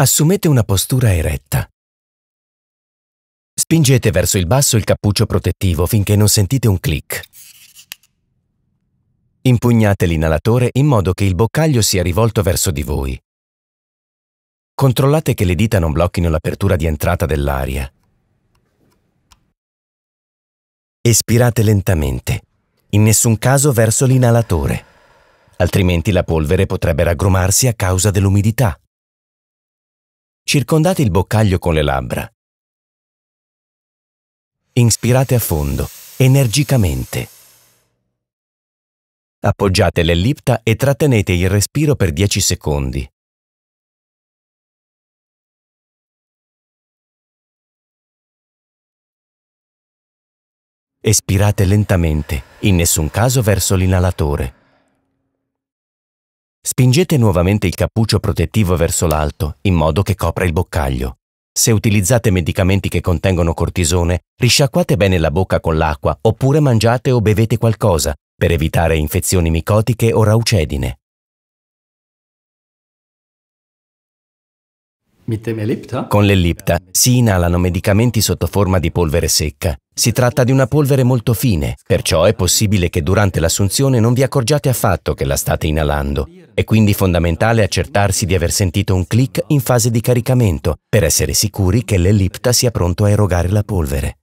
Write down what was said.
assumete una postura eretta. Spingete verso il basso il cappuccio protettivo finché non sentite un clic. Impugnate l'inalatore in modo che il boccaglio sia rivolto verso di voi. Controllate che le dita non blocchino l'apertura di entrata dell'aria. Espirate lentamente, in nessun caso verso l'inalatore, altrimenti la polvere potrebbe raggrumarsi a causa dell'umidità circondate il boccaglio con le labbra. Inspirate a fondo, energicamente. Appoggiate l'ellipta e trattenete il respiro per 10 secondi. Espirate lentamente, in nessun caso verso l'inalatore. Spingete nuovamente il cappuccio protettivo verso l'alto, in modo che copra il boccaglio. Se utilizzate medicamenti che contengono cortisone, risciacquate bene la bocca con l'acqua oppure mangiate o bevete qualcosa per evitare infezioni micotiche o raucedine. Con l'ellipta si inalano medicamenti sotto forma di polvere secca. Si tratta di una polvere molto fine, perciò è possibile che durante l'assunzione non vi accorgiate affatto che la state inalando. È quindi fondamentale accertarsi di aver sentito un click in fase di caricamento, per essere sicuri che l'ellipta sia pronto a erogare la polvere.